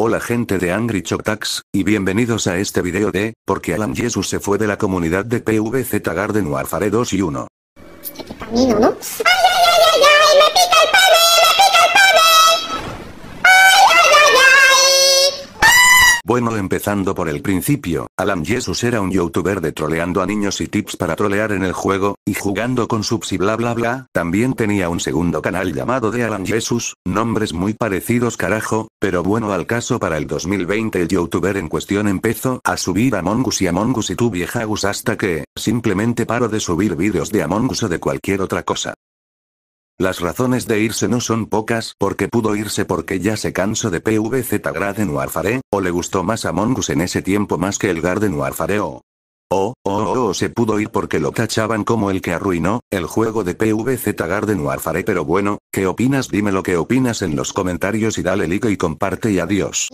Hola gente de Angry Chotax, y bienvenidos a este video de, porque Alan Jesus se fue de la comunidad de PVZ Garden Warfare 2 y 1. Este camino, ¿no? Bueno, empezando por el principio, Alan Jesus era un youtuber de troleando a niños y tips para trolear en el juego, y jugando con subs y bla bla bla, también tenía un segundo canal llamado de Alan Jesus, nombres muy parecidos carajo, pero bueno al caso para el 2020 el youtuber en cuestión empezó a subir a Us y Among Us y tu vieja Gus hasta que, simplemente paro de subir vídeos de Among Us o de cualquier otra cosa. Las razones de irse no son pocas, porque pudo irse porque ya se cansó de PVZ Garden Warfare, o le gustó más a Mongus en ese tiempo más que el Garden Warfare o... O, o, o, o se pudo ir porque lo tachaban como el que arruinó, el juego de PVZ Garden Warfare pero bueno, ¿qué opinas? Dime lo que opinas en los comentarios y dale like y comparte y adiós.